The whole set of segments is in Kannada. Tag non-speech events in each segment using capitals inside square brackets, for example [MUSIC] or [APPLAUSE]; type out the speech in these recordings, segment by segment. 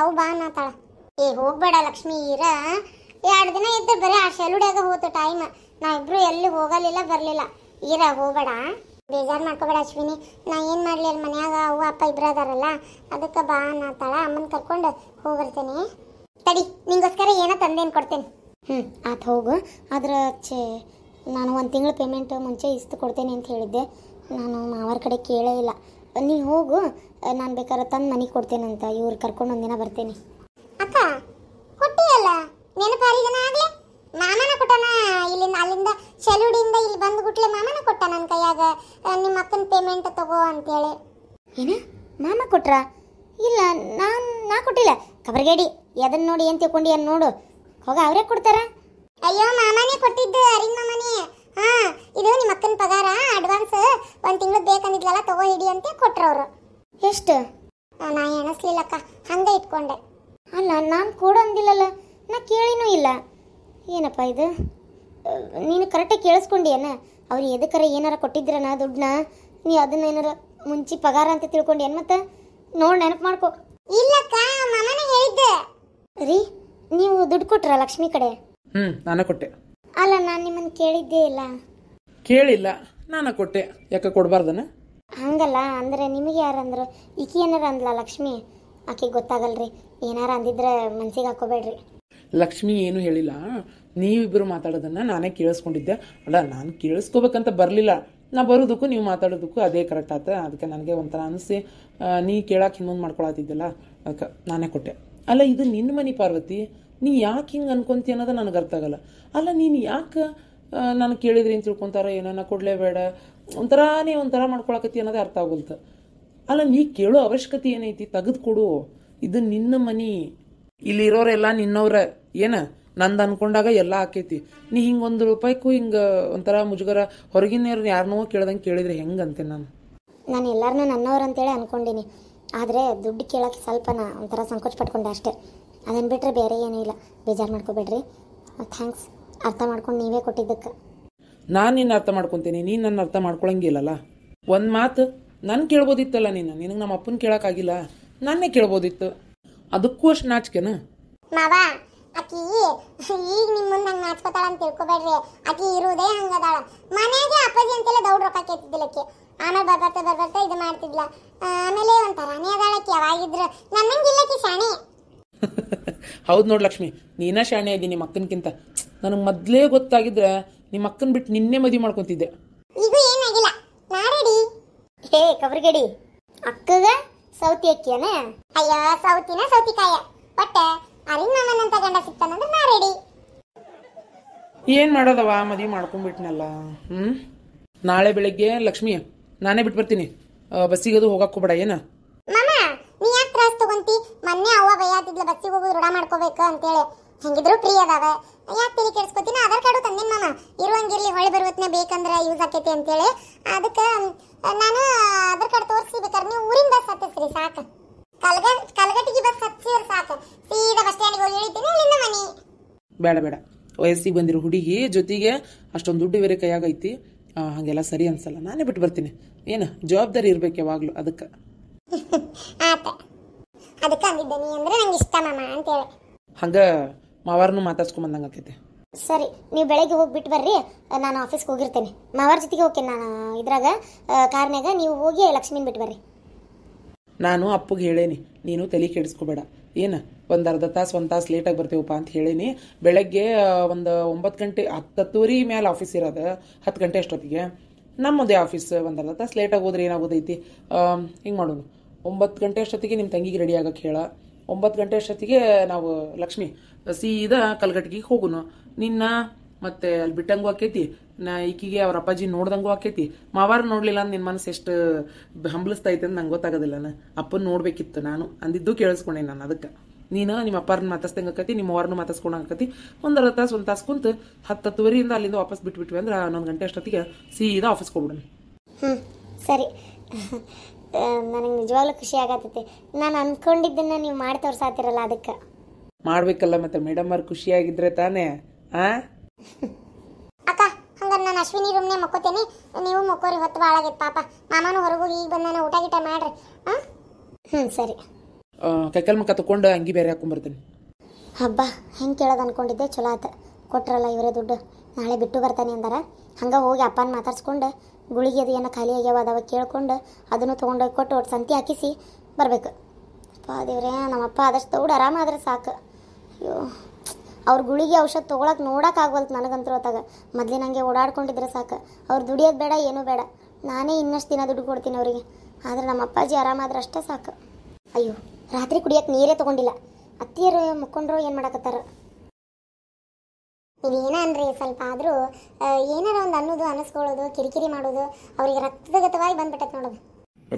ಅವು ಬಾ ಅನ್ನತಾಳ ಏ ಹೋಗ್ಬೇಡ ಲಕ್ಷ್ಮಿ ಈರ ಎರಡು ದಿನ ಇದ್ದು ಬರೀ ಆ ಶೆಲುಡಿಯಾಗ ಹೋತು ಟೈಮ್ ನಾ ಇಬ್ರು ಎಲ್ಲಿ ಹೋಗಲಿಲ್ಲ ಬರಲಿಲ್ಲ ಈರ ಹೋಗಬೇಡ ಬೇಜಾರು ಮಾಡ್ಕೋಬೇಡ ಅಶ್ವಿನಿ ನಾ ಏನು ಮಾಡ್ಲಿ ಅಲ್ಲಿ ಮನ್ಯಾಗ ಅವ್ವ ಅಪ್ಪ ಇಬ್ರು ಅದಾರಲ್ಲ ಅದಕ್ಕೆ ಬಾ ಅನ್ನತಾಳ ಅಮ್ಮನ ಕರ್ಕೊಂಡು ಹೋಗಿರ್ತೇನೆ ತಡಿ ನಿಂಗೋಸ್ಕರ ಏನೋ ತಂದೇನು ಕೊಡ್ತೇನೆ ಹ್ಞೂ ಆತ ಹೋಗು ಆದ್ರೆ ಚೇ ನಾನು ಒಂದು ತಿಂಗಳ ಪೇಮೆಂಟ್ ಮುಂಚೆ ಇಸ್ತು ಕೊಡ್ತೇನೆ ಅಂತ ಹೇಳಿದ್ದೆ ನಾನು ಮಾವರ ಕಡೆ ಕೇಳೇ ಇಲ್ಲ ನೀ ಹೋಗು ನಾನು ಬೇಕಾದ್ರೆ ತಂದು ಮನೆಗೆ ಕೊಡ್ತೇನಂತ ಇವ್ರು ಕರ್ಕೊಂಡು ಒಂದಿನ ಬರ್ತೇನೆ ಅಕ್ಕ ಕೊಟ್ಟಿಯಲ್ಲ ಆಗ್ಲಿ ಮಾಮನ ಕೊಟ್ಟನ ಇಲ್ಲಿಂದ ಅಲ್ಲಿಂದ ಚಲುಡಿಯಿಂದ ಇಲ್ಲಿ ಬಂದು ಗುಟ್ಲೆ ಮಾಮನ ಕೊಟ್ಟ ನನ್ನ ಕೈಯಾಗ ನಿಮ್ಮ ಅಕ್ಕನ ಪೇಮೆಂಟ್ ತಗೋ ಅಂತೇಳಿ ಏನ ಮಾಮ ಕೊಟ್ರ ಇಲ್ಲ ನಾನು ನಾ ಕೊಟ್ಟಿಲ್ಲ ಕಬರ್ಗೇಡಿ ಅದನ್ನ ನೋಡಿ ಏನು ತಿಳ್ಕೊಂಡಿ ನೋಡು ಹೋಗ ಅವರೇ ಕೊಡ್ತಾರ ಅಯ್ಯೋ ಮಾಮನೇ ಕೊಟ್ಟಿದ್ದು ಅರಿನ್ ಮಾಮನೇ ಹಾ ಇದು ನಿಮ್ಮ ಅಕ್ಕನ ಪಗಾರ ಅಡ್ವಾನ್ಸ್ ಒಂದು ತಿಂಗಳು ಬೇಕಂದಿದ್ಲಲ್ಲ ತಗೋ ಹಿಡಿ ಅಂತ ಅವರು ಎಷ್ಟು ನಾ ಎಣಸ್ಲಿಲ್ಲಕ್ಕ ಹಂಗೆ ಇಟ್ಕೊಂಡೆ ಅಲ್ಲ ನಾನು ಕೊಡಂದಿಲ್ಲಲ್ಲ ನಾ ಕೇಳಿನೂ ಇಲ್ಲ ಏನಪ್ಪ ಇದು ನೀನು ಕರೆಕ್ಟಾಗಿ ಕೇಳಿಸ್ಕೊಂಡಿಯೇನ ಅವ್ರು ಎದಕ್ಕಾರ ಏನಾರ ಕೊಟ್ಟಿದ್ರನ ದುಡ್ಡನ್ನ ನೀ ಅದನ್ನ ಏನಾರ ಮುಂಚೆ ಪಗಾರ ಅಂತ ಏನು ಮತ್ತೆ ನೋಡಿ ನೆನಪು ಮಾಡ್ಕೊ ಇಲ್ಲಕ್ಕ ಮಾಮನೇ ಹೇಳಿದ್ದೆ ರೀ ನೀವು ದುಡ್ಡು ಕೊಟ್ರ ಲಕ್ಷ್ಮಿ ಕಡೆ ಹ್ಞೂ ನಾನೇ ಕೊಟ್ಟೆ ಅಲ್ಲ ನಾನು ನಿಮ್ಮನ್ ಕೇಳಿದ್ದೇ ಇಲ್ಲ ಕೇಳಿಲ್ಲ ನಾನು ಕೊಟ್ಟೆ ಯಾಕೆ ಕೊಡಬಾರ್ದನ ಹಂಗಲ್ಲ ಅಂದ್ರೆ ನಿಮಗೆ ಯಾರಂದ್ರು ಈಕಿ ಏನಾರ ಅಂದ್ಲ ಲಕ್ಷ್ಮಿ ಆಕೆ ಗೊತ್ತಾಗಲ್ರಿ ಏನಾರ ಅಂದಿದ್ರೆ ಮನ್ಸಿಗೆ ಹಾಕೋಬೇಡ್ರಿ ಲಕ್ಷ್ಮಿ ಏನು ಹೇಳಿಲ್ಲ ನೀವಿಬ್ರು ಮಾತಾಡೋದನ್ನ ನಾನೇ ಕೇಳಿಸ್ಕೊಂಡಿದ್ದೆ ಅಲ್ಲ ನಾನು ಕೇಳಿಸ್ಕೋಬೇಕಂತ ಬರಲಿಲ್ಲ ನಾ ಬರೋದಕ್ಕೂ ನೀವು ಮಾತಾಡೋದಕ್ಕೂ ಅದೇ ಕರೆಕ್ಟ್ ಆತ ಅದಕ್ಕೆ ನನಗೆ ಒಂಥರ ಅನಿಸಿ ನೀ ಕೇಳಕ್ಕೆ ಇನ್ನೊಂದು ಮಾಡ್ಕೊಳತಿದ್ದಲ್ಲ ಅದಕ್ಕೆ ನಾನೇ ಕೊಟ್ಟೆ ಅಲ್ಲ ಇದು ನಿನ್ನ ಮನೆ ಪಾರ್ವತಿ ನೀ ಯಾಕೆ ಹಿಂಗೆ ಅನ್ಕೊಂತೀಯ ಅನ್ನೋದು ನನಗೆ ಅರ್ಥ ಆಗಲ್ಲ ಅಲ್ಲ ನೀನು ಯಾಕೆ ನಾನು ಕೇಳಿದ್ರಿ ಅಂತ ತಿಳ್ಕೊತಾರ ಏನನ್ನ ಕೊಡಲೇಬೇಡ ಒಂಥರಾನೇ ಒಂಥರ ಮಾಡ್ಕೊಳಕತ್ತಿ ಅನ್ನೋದೇ ಅರ್ಥ ಆಗುತ್ತೆ ಅಲ್ಲ ನೀ ಕೇಳೋ ಅವಶ್ಯಕತೆ ಏನೈತಿ ತೆಗೆದುಕೊಡು ಇದು ನಿನ್ನ ಮನಿ ಇಲ್ಲಿರೋರೆಲ್ಲ ನಿನ್ನವ್ರ ಏನ ನಂದು ಅನ್ಕೊಂಡಾಗ ಎಲ್ಲ ಆಕೈತಿ ನೀ ಹಿಂಗೆ ಒಂದು ರೂಪಾಯಿಗೂ ಹಿಂಗೆ ಒಂಥರ ಮುಜುಗರ ಹೊರಗಿನವ್ರು ಯಾರನ್ನೋ ಕೇಳ್ದಂಗೆ ಕೇಳಿದ್ರೆ ಹೆಂಗೆ ಅಂತೆ ನಾನು ನಾನು ಎಲ್ಲರನ್ನೂ ನನ್ನವ್ರು ಅಂತೇಳಿ ಅನ್ಕೊಂಡಿನಿ ಆದರೆ ದುಡ್ಡು ಕೇಳೋಕ್ಕೆ ಸ್ವಲ್ಪ ನಾ ಒಂಥರ ಸಂಕೋಚ ಪಟ್ಕೊಂಡೆ ಅಷ್ಟೇ ಅದನ್ನು ಬಿಟ್ಟರೆ ಬೇರೆ ಏನೂ ಇಲ್ಲ ಬೇಜಾರು ಮಾಡ್ಕೋಬೇಡ್ರಿ ಥ್ಯಾಂಕ್ಸ್ ಅರ್ಥ ಮಾಡ್ಕೊಂಡು ನೀವೇ ಕೊಟ್ಟಿದ್ದಕ್ಕೆ ನಾನು ನಿನ್ನ ಅರ್ಥ ಮಾಡ್ಕೊತೀನಿ ನೀನು ನನ್ನ ಅರ್ಥ ಮಾಡ್ಕೊಳಂಗಿಲ್ಲಲ್ಲ ಒಂದು ಮಾತು ನಾನು ಕೇಳ್ಬೋದಿತ್ತಲ್ಲ ನೀನು ನಿನಗೆ ನಮ್ಮ ಅಪ್ಪನ ಕೇಳೋಕ್ಕಾಗಿಲ್ಲ ನಾನೇ ಕೇಳ್ಬೋದಿತ್ತು ಅದಕ್ಕೂ ಅಷ್ಟು ನಾಚ್ಕೇನ ಮಾವ ಆಕಿ ಈಗ ನಿಮ್ಮ ಮುಂದೆ ಹಂಗೆ ನಾಚ್ಕೋತಾಳ ಅಂತ ತಿಳ್ಕೊಬೇಡ್ರಿ ಆಕಿ ಇರುವುದೇ ಹಂಗದಾಳ ಮನೆಗೆ ಅಪ್ಪಾಜಿ ಅಂತೆಲ್ಲ ದೌಡ್ ರೊಕ್ಕ ಕೇಳ್ತಿದ್ದಿಲ್ಲ ಆಕಿ ಆಮೇಲೆ ಬರ್ಬರ್ತಾ ಬರ್ಬರ್ತಾ ಇದು ಮಾಡ್ತಿದ್ಲ ಆಮೇಲೆ ಒಂಥರಾನೇ ಅದಾಳಕಿ ಯಾವಾಗಿದ್ರು ನನ್ನಂಗಿಲ್ಲಕಿ ಶಾಣೆ ಹೌದು ನೋಡಿ ಲಕ್ಷ್ಮಿ ನೀನ ಶಾಣೆ ಇದ್ದೀನಿ ನಿಮ್ಮ ಅಕ್ಕನಕ್ಕಿಂತ ನನಗೆ ಮೊದಲೇ ಗೊತ್ತಾಗಿದ್ರೆ ನಿಮ್ಮ ಅಕ್ಕನ ಬಿಟ್ಟು ನಿನ್ನೆ ಮದುವೆ ಮಾಡ್ಕೊತಿದ್ದೆ ಈಗೂ ಏನಾಗಿಲ್ಲ ನಾರಡಿ ಹೇ ಕಬ್ರಗಡಿ ಅಕ್ಕಗ ಸೌತಿ ಅಕ್ಕಿಯನ ಅಯ್ಯೋ ಸೌತಿನ ಸೌತಿಕಾಯ ಬಟ್ ಅರಿಂಗ್ ಮಾಮನಂತ ಗಂಡ ಸಿಗ್ತಾನಂದ್ರೆ ನಾರಡಿ ಏನು ಮಾಡೋದವ ಮದುವೆ ಮಾಡ್ಕೊಂಡ್ಬಿಟ್ನಲ್ಲ ಹ್ಞೂ ನಾಳೆ ಬೆಳಿಗ್ಗೆ ಲಕ್ಷ್ಮಿ ನಾನೇ ಬಿಟ್ಟು ಬರ್ತೀನಿ ಬಸ್ಸಿಗದು ಹೋಗಕ್ಕೂ ಬೇಡ ಏನ ಮೊನ್ನೆ ಅವ್ವ ಬೈಯಾತಿದ್ಲ ಬಸ್ಸಿಗೆ ಹೋಗಿ ರೂಢ ಮಾಡ್ಕೋಬೇಕು ಅಂತೇಳಿ ಹೆಂಗಿದ್ರು ಫ್ರೀ ಅದಾವೆ ಯಾಕೆ ತಿಳಿ ಕೇಳಿಸ್ಕೊತೀನಿ ಆಧಾರ್ ಕಾರ್ಡು ತಂದಿನ ಮಾಮ ಇರುವಂಗಿರ್ಲಿ ಹೊಳೆ ಬರುವತ್ನೆ ಬೇಕಂದ್ರೆ ಯೂಸ್ ಆಕೈತಿ ಅಂತೇಳಿ ಅದಕ್ಕೆ ನಾನು ಆಧಾರ್ ಕಾರ್ಡ್ ತೋರಿಸಿ ನೀವು ಊರಿಂದ ಬಸ್ ಹತ್ತಿಸ್ರಿ ಸಾಕು ಕಲ್ಗ ಕಲಗಟ್ಟಿಗೆ ಬಸ್ ಹತ್ತಿಸಿದ್ರೆ ಸಾಕು ಸೀದಾ ಬಸ್ ಸ್ಟ್ಯಾಂಡಿಗೆ ಹೋಗಿ ಇಳಿತೀನಿ ಅಲ್ಲಿಂದ ಮನೆ ಬೇಡ ಬೇಡ ವಯಸ್ಸಿಗೆ ಬಂದಿರೋ ಹುಡುಗಿ ಜೊತೆಗೆ ಅಷ್ಟೊಂದು ದುಡ್ಡು ಬೇರೆ ಕೈಯಾಗೈತಿ ಐತಿ ಹಾಗೆಲ್ಲ ಸರಿ ಅನ್ಸಲ್ಲ ನಾನೇ ಬಿಟ್ಟು ಬರ್ತೀನಿ ಏನು ಜವಾಬ್ದಾರಿ ಇರ್ಬೇಕು ಯಾವಾಗಲೂ ಅದಕ್ಕೆ [LAUGHS] ಆತ ಅದಕ್ಕೆ ಅಂದಿದ್ದೆ ನೀ ಅಂದ್ರೆ ನಂಗೆ ಇಷ್ಟ ಮಾಮ ಹೇಳಿ ಹಂಗ ಮಾವಾರನು ಬಂದಂಗ ಆಕೈತೆ ಸರಿ ನೀವು ಬೆಳಗ್ಗೆ ಹೋಗ್ಬಿಟ್ಟು ಬರ್ರಿ ನಾನು ಆಫೀಸ್ಗೆ ಹೋಗಿರ್ತೇನೆ ಮಾವಾರ ಜೊತೆಗೆ ಓಕೆ ನಾನು ಇದ್ರಾಗ ಕಾರ್ನ್ಯಾಗ ನೀವು ಹೋಗಿ ಲಕ್ಷ್ಮಿನ ಬಿಟ್ಟು ಬರ್ರಿ ನಾನು ಅಪ್ಪಗೆ ಹೇಳೇನಿ ನೀನು ತಲೆ ಕೆಡಿಸ್ಕೋಬೇಡ ಏನು ಒಂದು ಅರ್ಧ ತಾಸು ಒಂದು ತಾಸು ಲೇಟಾಗಿ ಬರ್ತೀವಪ್ಪ ಅಂತ ಹೇಳೀನಿ ಬೆಳಗ್ಗೆ ಒಂದು ಒಂಬತ್ತು ಗಂಟೆ ಹತ್ತತ್ತೂರಿ ಮೇಲೆ ಆಫೀಸ್ ಇರೋದು ಹತ್ತು ಗಂಟೆ ಅಷ್ಟೊತ್ತಿಗೆ ನಮ್ಮದೇ ಆಫೀಸ್ ಒಂದು ಅರ್ಧ ತಾಸು ಲೇಟಾಗಿ ಹೋದ್ರೆ ಏನಾಗೋದೈತಿ ಹಿಂಗೆ ಮಾಡೋದು ಒಂಬತ್ತು ಗಂಟೆ ಅಷ್ಟೊತ್ತಿಗೆ ನಿಮ್ಮ ತಂಗಿಗೆ ರೆಡಿ ಆಗಕ್ಕೆ ಹೇಳ ಒಂಬತ್ತು ಗಂಟೆ ಅಷ್ಟೊತ್ತಿಗೆ ನಾವು ಲಕ್ಷ್ಮಿ ಸೀದಾ ಕಲ್ಗಟ್ಟಿಗೆ ಹೋಗುನು ನಿನ್ನ ಮತ್ತೆ ಅಲ್ಲಿ ಬಿಟ್ಟಂಗೂ ಆಕೈತಿ ನಾ ಈಕಿಗೆ ಅವ್ರ ಅಪ್ಪಾಜಿ ನೋಡ್ದಂಗೂ ಆಕೈತಿ ಮಾವಾರ ನೋಡ್ಲಿಲ್ಲ ನಿನ್ ಮನಸ್ಸು ಎಷ್ಟು ಹಂಬಲಿಸ್ತಾ ಐತೆ ಅಂತ ನಂಗೆ ಗೊತ್ತಾಗೋದಿಲ್ಲನ ಅಪ್ಪನ ನೋಡ್ಬೇಕಿತ್ತು ನಾನು ಅಂದಿದ್ದು ಕೇಳಿಸ್ಕೊಂಡೆ ನಾನು ಅದಕ್ಕೆ ನೀನು ನಿಮ್ಮ ಅಪ್ಪಾರನ್ನ ಮಾತಾಡ್ಸ್ದಂಗೆ ಆಕತಿ ನಿಮ್ಮ ಅವ್ರನ್ನ ಮಾತಾಸ್ಕೊಂಡಂಗೆ ಒಂದು ಅರ್ಧ ತಾಸು ಒಂದು ತಾಸು ಕುಂತು ಹತ್ತು ಹತ್ತುವರಿಯಿಂದ ಅಲ್ಲಿಂದ ವಾಪಸ್ ಬಿಟ್ಬಿಟ್ವಿ ಅಂದ್ರೆ ಹನ್ನೊಂದು ಗಂಟೆ ಅಷ್ಟೊತ್ತಿಗೆ ಸೀದಾ ಆಫೀಸ್ಗೆ ಹೋಗ್ಬಿಡೋಣ ಹ್ಞೂ ಸರಿ ನನಗೆ ನಿಜವಾಗ್ಲೂ ಖುಷಿ ಆಗತ್ತೈತಿ ನಾನು ಅನ್ಕೊಂಡಿದ್ದನ್ನ ನೀವು ಮಾಡಿ ತೋರ್ಸಾತಿರಲ್ಲ ಅದಕ್ಕೆ ಮಾಡ್ಬೇಕಲ್ಲ ಮತ್ತೆ ಮೇಡಮ್ ಅವ್ರು ಖುಷಿಯಾಗಿದ್ರೆ ತಾನೇ ಆ ಅಕ್ಕ ಹಂಗಾರೆ ನಾನು ಅಶ್ವಿನಿ ನೇ ಮಕ್ಕೋತೇನೆ ನೀವು ಮಕ್ಕೋರಿ ಹೊತ್ತು ಭಾಳಾಗೈತೆ ಪಾಪ ಮಾಮನೂ ಹೊರಗೋಗಿ ಈಗ ಬಂದಾನ ಊಟ ಗೀಟ ಮಾಡ್ರಿ ಹಾಂ ಹ್ಞೂ ಸರಿ ಕೈಕಲ್ ಕೈಕಾಲ್ ಮುಖ ತಕೊಂಡು ಅಂಗಿ ಬೇರೆ ಹಾಕೊಂಬರ್ತೀನಿ ಹಬ್ಬ ಹೆಂಗೆ ಕೇಳೋದು ಅನ್ಕೊಂಡಿದ್ದೆ ಚಲೋ ಆತ ಕೊಟ್ರಲ್ಲ ಇವರೇ ದುಡ್ಡು ನಾಳೆ ಬಿಟ್ಟು ಬರ್ತಾನೆ ಅಂದಾರ ಹಂಗೆ ಹೋಗಿ ಅಪ್ಪನ ಮಾತಾಡ್ಸ್ಕೊಂಡು ಗುಳಿಗೆ ಅದು ಏನೋ ಖಾಲಿ ಆಗ್ಯಾವ ಅದಾವ ಕೇಳ್ಕೊಂಡು ಅದನ್ನು ತೊಗೊಂಡೋಗಿ ಕೊಟ್ಟು ಅವ್ರ ಸಂತಿ ಹಾಕಿಸಿ ಬರಬೇಕು ಅಪ್ಪ ದೇವ್ರೆ ನಮ್ಮಪ್ಪ ಆದಷ್ಟು ದೌಡ್ ಆರಾಮಾದ್ರೆ ಸಾಕು ಅಯ್ಯೋ ಅವ್ರ ಗುಳಿಗೆ ಔಷಧ ತೊಗೊಳಕ್ಕೆ ನೋಡೋಕ್ಕಾಗವಲ್ತು ನನಗಂತರ ಹೊತ್ತಾಗ ನನಗೆ ಓಡಾಡ್ಕೊಂಡಿದ್ರೆ ಸಾಕು ಅವ್ರು ದುಡಿಯೋದು ಬೇಡ ಏನೂ ಬೇಡ ನಾನೇ ಇನ್ನಷ್ಟು ದಿನ ದುಡ್ಡು ಕೊಡ್ತೀನಿ ಅವರಿಗೆ ಆದರೆ ನಮ್ಮ ಅಪ್ಪಾಜಿ ಆರಾಮಾದ್ರೆ ಅಷ್ಟೇ ಸಾಕು ಅಯ್ಯೋ ರಾತ್ರಿ ಕುಡಿಯೋಕ್ಕೆ ನೀರೇ ತೊಗೊಂಡಿಲ್ಲ ಅತ್ತಿಯರು ಮುಕ್ಕೊಂಡ್ರು ಏನು ಮಾಡಕತ್ತಾರ ನೀವೇನ ಏನಂದ್ರೆ ಸ್ವಲ್ಪ ಆದರೂ ಏನಾರ ಒಂದು ಅನ್ನೋದು ಅನಿಸ್ಕೊಳ್ಳೋದು ಕಿರಿಕಿರಿ ಮಾಡೋದು ಅವ್ರಿಗೆ ರಕ್ತಗತವಾಗಿ ಬಂದ್ಬಿಟ್ಟೈತೆ ನೋಡೋದು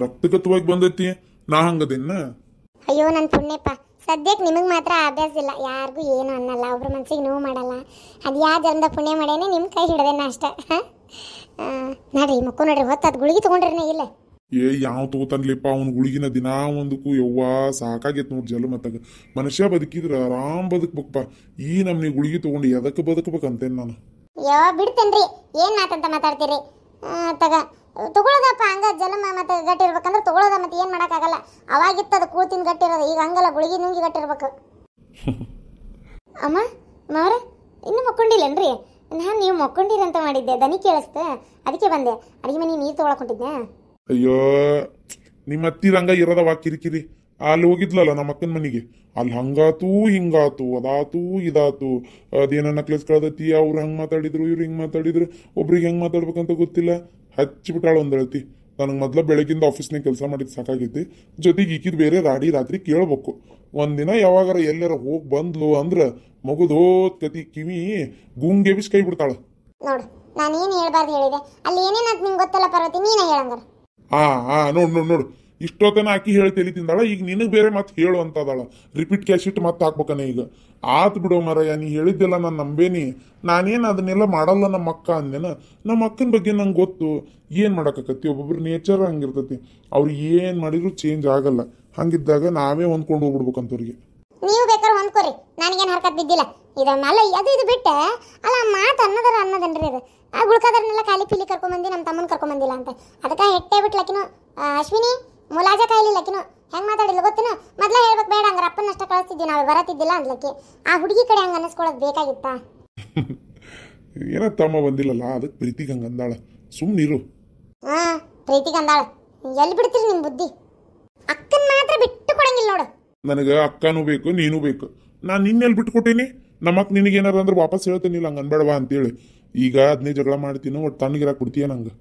ರಕ್ತಗತವಾಗಿ ಬಂದೈತಿ ನಾ ಹಂಗದಿನ್ನ ಅಯ್ಯೋ ನನ್ನ ಪುಣ್ಯಪ್ಪ ಸದ್ಯಕ್ಕೆ ನಿಮಗೆ ಮಾತ್ರ ಅಭ್ಯಾಸ ಇಲ್ಲ ಯಾರಿಗೂ ಏನು ಅನ್ನಲ್ಲ ಒಬ್ರ ಮನ್ಸಿಗೆ ನೋವು ಮಾಡಲ್ಲ ಅದು ಯಾವ ಜನ್ಮದ ಪುಣ್ಯ ಮಾಡೇನೆ ನಿಮ್ಮ ಕೈ ಹಿಡ್ದೇನ ಅಷ್ಟೇ ಹಾಂ ಮಕ್ಕಳು ನೋಡ್ರಿ ಹೊತ್ತು ಅದು ಗುಳಿಗೆ ತೊಗೊಂಡ್ರೆ ಇಲ್ಲೇ ಏ ಯಾವ ತೋತನ್ಲಿಪ್ಪ ಅವ್ನ ಗುಳಿಗಿನ ದಿನ ಒಂದಕ್ಕೂ ಯವ್ವ ಸಾಕಾಗೈತೆ ನೋಡಿ ಜಲ ಮತ್ತಾಗ ಮನುಷ್ಯ ಬದುಕಿದ್ರೆ ಆರಾಮ್ ಬದುಕ್ಬೇಕಪ್ಪ ಈ ನಮ್ಮ ಗುಳಿಗೆ ತಗೊಂಡು ಎದಕ್ಕೆ ಬದುಕ್ಬೇಕಂತೇನು ನಾನು ಯಾವ ಬಿಡ್ತೇನ್ರಿ ಏನ್ ಮಾತಂತ ಮಾತಾಡ್ತೀರಿ ತಗ ತಗೊಳ್ಳೋದಪ್ಪ ಹಂಗ ಜಲಮ ಮತ್ತೆ ಇರ್ಬೇಕಂದ್ರೆ ತಗೊಳ್ಳೋದ ಮತ್ತೆ ಏನ್ ಮಾಡಕ್ಕಾಗಲ್ಲ ಅದು ಕೂತಿನ ಗಟ್ಟಿ ಇರೋದು ಈಗ ಹಂಗಲ್ಲ ಗುಳಿಗೆ ನುಂಗಿ ಗಟ್ಟಿರ್ಬೇಕು ಅಮ್ಮ ಮಾವ್ರೆ ಇನ್ನೂ ಮಕ್ಕೊಂಡಿಲ್ಲನ್ರಿ ನಾನು ನೀವು ಮಕ್ಕೊಂಡಿರಂತ ಮಾಡಿದ್ದೆ ದನಿ ಕೇಳಿಸ್ತೆ ಅದಕ್ಕೆ ಬಂದೆ ಅಡಿಗೆ ಮನೆ ನೀರು ತೊಗೊಳಕ್ ಅಯ್ಯೋ ನಿಮ್ಮ ಹತ್ತಿರಂಗ ಇರೋದವ ಕಿರಿಕಿರಿ ಅಲ್ಲಿ ಹೋಗಿದ್ಲಲ್ಲ ನಮ್ಮ ಅಕ್ಕನ ಮನೆಗೆ ಅಲ್ಲಿ ಹಂಗಾತು ಹಿಂಗಾತು ಅದಾತು ಇದಾತು ಅದೇನೋ ನಕ್ಲೆಸ್ ಕಳ್ದತಿ ಅವ್ರು ಹಂಗೆ ಮಾತಾಡಿದ್ರು ಇವ್ರು ಹಿಂಗೆ ಮಾತಾಡಿದ್ರು ಒಬ್ರಿಗೆ ಹೆಂಗೆ ಮಾತಾಡ್ಬೇಕಂತ ಗೊತ್ತಿಲ್ಲ ಹಚ್ಚಿಬಿಟ್ಟಾಳು ಹೇಳ್ತಿ ನನಗೆ ಮೊದಲ ಬೆಳಗಿಂದ ಆಫೀಸ್ನಾಗ ಕೆಲಸ ಮಾಡಿದ್ದು ಸಾಕಾಗೈತಿ ಜೊತೆಗೆ ಈಕಿದ್ ಬೇರೆ ರಾಡಿ ರಾತ್ರಿ ಕೇಳ್ಬೇಕು ಒಂದಿನ ಯಾವಾಗಾರ ಎಲ್ಲರ ಹೋಗಿ ಬಂದ್ಲು ಅಂದ್ರೆ ಮಗುದು ಕತಿ ಕಿವಿ ಗುಂಗೆ ಬಿಸ್ಕೈ ಕೈ ಬಿಡ್ತಾಳೆ ನೋಡು ಹೇಳ್ಬಾರ್ದು ಹೇಳಿದೆ ಅಲ್ಲಿ ನಿಂಗೆ ಗೊತ್ತಲ್ಲ ಪರ್ವತಿ ನೀನೇ ಹೇಳಂಗಾರ ಆ ಆ ನೋಡು ನೋಡು ನೋಡು ಇಷ್ಟೊತ್ತನ ಆಕಿ ಹೇಳಿ ತಲೆ ಈಗ ನಿನಗೆ ಬೇರೆ ಮತ್ತೆ ಹೇಳು ಅಂತ ಅದಾಳ ರಿಪೀಟ್ ಕ್ಯಾಶ್ ಇಟ್ಟು ಮತ್ತೆ ಹಾಕ್ಬೇಕನ ಈಗ ಆತು ಬಿಡೋ ಮರಯ್ಯ ನೀ ಹೇಳಿದ್ದೆಲ್ಲ ನಾನು ನಂಬೇನಿ ನಾನೇನು ಅದನ್ನೆಲ್ಲ ಮಾಡಲ್ಲ ನಮ್ಮ ಅಕ್ಕ ಅಂದೇನ ನಮ್ಮ ಅಕ್ಕನ ಬಗ್ಗೆ ನಂಗೆ ಗೊತ್ತು ಏನು ಮಾಡೋಕ್ಕಾಗತ್ತಿ ಒಬ್ಬೊಬ್ರ ನೇಚರ್ ಹಂಗಿರ್ತತಿ ಅವ್ರು ಏನು ಮಾಡಿದ್ರು ಚೇಂಜ್ ಆಗಲ್ಲ ಹಂಗಿದ್ದಾಗ ನಾವೇ ಹೊಂದ್ಕೊಂಡು ಹೋಗ್ಬಿಡ್ಬೇಕಂತ ಅವ್ರಿಗೆ ನೀವು ಬೇಕಾದ್ರೆ ಹೊಂದ್ಕೊರಿ ನನಗೇನು ಹರ್ಕತ್ ಬಿದ್ದಿಲ್ಲ ಅದು ಇದು ಬಿಟ್ಟೆ ಅಲ್ಲ ಮಾತು ಅನ್ನೋದರ ಅನ್ನೋದನ್ರಿ ಇದು ಆ ಗುಳ್ಕಾದ್ರನ್ನೆಲ್ಲ ಖಾಲಿ ಪಿಲಿ ಕರ್ಕೊಂಬಂದು ನಮ್ಮ ತಮ್ಮನ ಕರ್ಕೊಂಬಂದಿಲ್ಲ ಅಂತ ಅದಕ್ಕೆ ಹೆಟ್ಟೆ ಬಿಟ್ಲಕಿನೋ ಅಶ್ವಿನಿ ಮುಲಾಜ ಕಾಯಿಲಿಲ್ಲಕಿನೋ ಹೆಂಗೆ ಮಾತಾಡಿಲ್ಲ ಗೊತ್ತೇನೋ ಮೊದಲೇ ಹೇಳ್ಬೇಕು ಬೇಡ ಅಪ್ಪನ ಅಷ್ಟ ಕಳಿಸ್ತಿದ್ವಿ ನಾವು ಬರತ್ತಿದ್ದಿಲ್ಲ ಅಂದ್ಲಕ್ಕೆ ಆ ಹುಡುಗಿ ಕಡೆ ಹಂಗೆ ಅನ್ನಿಸ್ಕೊಳ್ಳೋದು ಬೇಕಾಗಿತ್ತ [LAUGHS] ಏನೋ ತಮ್ಮ ಬಂದಿಲ್ಲಲ್ಲ ಅದಕ್ಕೆ ಪ್ರೀತಿಗೆ ಹಂಗೆ ಅಂದಾಳ ಸುಮ್ಮನಿರು ಹಾಂ ಪ್ರೀತಿಗೆ ಅಂದಾಳ ಎಲ್ಲಿ ಬಿಡ್ತೀರಿ ನಿಮ್ಮ ಬುದ್ಧಿ ಅಕ್ಕನ ಮಾತ್ರ ಬಿಟ್ಟು ಕೊಡಂಗಿಲ್ಲ ನೋಡು ನನಗೆ ಅಕ್ಕನೂ ಬೇಕು ನೀನೂ ಬೇಕು ನಾನು ನಿನ್ನೆಲ್ಲಿ ಬಿಟ್ಟು ಕೊಟ್ಟೀನಿ ನಮ್ಮಕ್ಕ ನಿನಗೇನಾದ್ರು ಅಂದ್ರೆ ವಾಪಸ್ ಇಲ್ಲ ಹಂಗೆ ಅನ್ಬೇಡವಾ ಅಂತೇಳಿ ಈಗ ಹದಿನೈದು ಜಗಳ ಮಾಡ್ತೀನೋ ಒಟ್ಟು ತಣ್ಣಗಿರ ಕೊಡ್ತೀಯ ನಂಗೆ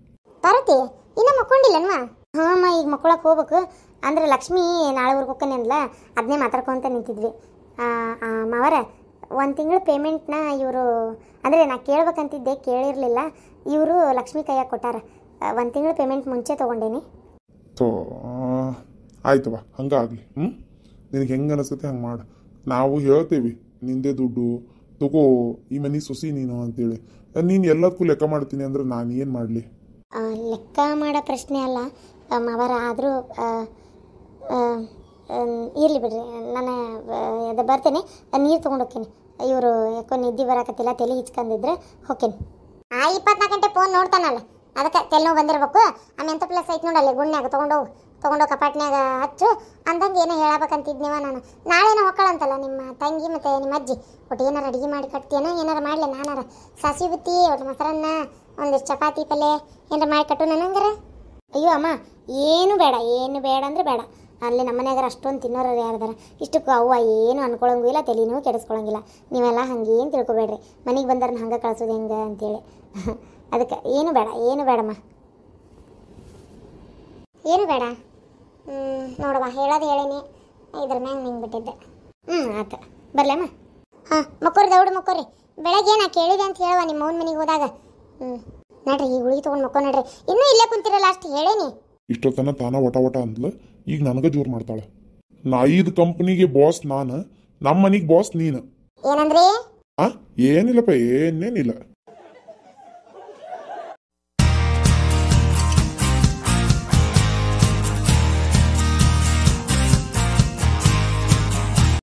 ಪಾರ್ವತಿ ಇನ್ನ ಮಕ್ಕೊಂಡಿಲ್ಲನ್ಮ ಹ್ಞೂ ಅಮ್ಮ ಈಗ ಮಕ್ಕಳಕ್ಕೆ ಹೋಗ್ಬೇಕು ಅಂದ್ರೆ ಲಕ್ಷ್ಮಿ ನಾಳೆ ಹೊರ್ಗೋಕನೆ ಅಂದ್ಲ ಅದನ್ನೇ ಮಾತಾಡ್ಕೊಂತ ನಿಂತಿದ್ವಿ ಮಾವರ ಒಂದು ತಿಂಗಳು ಪೇಮೆಂಟ್ನ ಇವರು ಅಂದರೆ ನಾ ಕೇಳ್ಬೇಕಂತಿದ್ದೆ ಕೇಳಿರಲಿಲ್ಲ ಇವರು ಲಕ್ಷ್ಮಿ ಕೈಯಾಗ ಕೊಟ್ಟಾರ ಒಂದು ತಿಂಗಳು ಪೇಮೆಂಟ್ ಮುಂಚೆ ತೊಗೊಂಡೇನಿ ಆಯ್ತು ಬಾ ಹಂಗಾಗಲಿ ಹ್ಞೂ ನಿನಗೆ ಹೆಂಗೆ ಅನಿಸುತ್ತೆ ಹಂಗೆ ಮಾಡು ನಾವು ಹೇಳ್ತೀವಿ ನಿಂದೇ ದುಡ್ಡು ತಗೋ ಈ ಮನೆ ಸೊಸಿ ನೀನು ಅಂತೇಳಿ ನೀನು ಎಲ್ಲದಕ್ಕೂ ಲೆಕ್ಕ ಮಾಡ್ತೀನಿ ಅಂದ್ರೆ ನಾನು ಏನು ಮಾಡಲಿ ಲೆಕ್ಕ ಮಾಡೋ ಪ್ರಶ್ನೆ ಅಲ್ಲ ಅವರ ಆದರೂ ಇರಲಿ ಬಿಡ್ರಿ ನಾನು ಅದು ಬರ್ತೇನೆ ನೀರು ತೊಗೊಂಡು ಹೋಗ್ತೀನಿ ಇವರು ಯಾಕೋ ನಿದ್ದೆ ಬರಕತ್ತಿಲ್ಲ ತಲೆ ಹಿಚ್ಕೊಂಡಿದ್ರೆ ಹೋಗ್ತೀನಿ ಆ ಇಪ್ಪತ್ನಾಲ್ಕು ಗಂಟೆ ಫೋನ್ ನೋಡ್ತಾನಲ್ಲ ಅದಕ್ಕೆ ತೆಲ್ಲೋ ಬಂದಿರಬೇಕು ಆಮೇಲೆ ಎಂಥ ಪ್ಲಸ್ ಐತೆ ನೋಡಲ್ಲ ಗುಣ್ಯಾಗ ತೊಗೊಂಡೋಗು ತೊಗೊಂಡು ಕಪಾಟ್ನ್ಯಾಗ ಹಚ್ಚು ಅಂದಂಗೆ ಏನೋ ಹೇಳಬೇಕಂತಿದ್ನೇವ ನಾನು ನಾಳೆನೋ ಹೊಕ್ಕಳಂತಲ್ಲ ನಿಮ್ಮ ತಂಗಿ ಮತ್ತು ನಿಮ್ಮ ಅಜ್ಜಿ ಒಟ್ಟು ಏನಾರು ಅಡುಗೆ ಮಾಡಿ ಕಟ್ತೀನೋ ಏನಾರು ಮಾಡಲಿ ನಾನಾರ ಸಾಸಿ ಬುತ್ತಿ ಒಟ್ಟು ಮೊಸರನ್ನ ಒಂದಿಷ್ಟು ಚಪಾತಿ ಪಲ್ಲೆ ಏನಾರು ಮಾಡಿ ಕಟ್ಟು ನನಂಗಾರ ಅಯ್ಯೋ ಅಮ್ಮ ಏನು ಬೇಡ ಏನು ಬೇಡ ಅಂದ್ರೆ ಬೇಡ ಅಲ್ಲಿ ನಮ್ಮ ಮನೆಯಾಗ ಅಷ್ಟೊಂದು ತಿನ್ನೋರು ಯಾರ್ದಾರ ಇಷ್ಟಕ್ಕೂ ಅವ್ವ ಏನು ಇಲ್ಲ ತಲೆನೂ ಕೆಡಿಸ್ಕೊಳಂಗಿಲ್ಲ ನೀವೆಲ್ಲ ಹಂಗೇನು ತಿಳ್ಕೊಬೇಡ್ರಿ ಮನೆಗೆ ಬಂದಾರ ಹಂಗೆ ಕಳ್ಸೋದು ಹೆಂಗೆ ಅಂತೇಳಿ [LAUGHS] ಅದಕ್ಕೆ ಏನು ಬೇಡ ಏನು ಬೇಡಮ್ಮ ಏನು ಬೇಡ ನೋಡವ್ವ ಹೇಳೋದು ಹೇಳೀನಿ ಇದ್ರ ಮ್ಯಾಗ ನಿಂಗೆ ಬಿಟ್ಟಿದ್ದೆ ಹ್ಞೂ ಆತ ಅಮ್ಮ ಹಾಂ ಮಕ್ಕೋರಿ ದೌಡ್ ಮಕ್ಕೋರಿ ಬೆಳಗ್ಗೆ ನಾ ಕೇಳಿದೆ ಅಂತ ಹೇಳುವ ನಿಮ್ಮ ಅವ್ನ ಮನೆಗೆ ಹೋದಾಗ ಹ್ಞೂ ನಡ್ರಿ ಈ ಗುಳಿಗೆ ತೊಗೊಂಡು ಮಕ್ಕೋ ನಡ್ರಿ ಇನ್ನೂ ಇಲ್ಲೇ ಕುಂತಿರಲ್ಲ ಅಷ್ಟು ಹೇಳೇನಿ ಇಷ್ಟೊತ್ತನ ತಾನ ಓಟ ಓಟ ಅಂದ್ಲ ಈಗ ನನಗೆ ಜೋರ್ ಮಾಡ್ತಾಳೆ ನಾ ಐದು ಕಂಪ್ನಿಗೆ ಬಾಸ್ ನಾನು ನಮ್ಮ ಮನೆಗೆ ಬಾಸ್ ನೀನು ಏನಂದ್ರಿ ಆ ಏನಿಲ್ಲಪ್ಪ ಏನೇನಿಲ್ಲ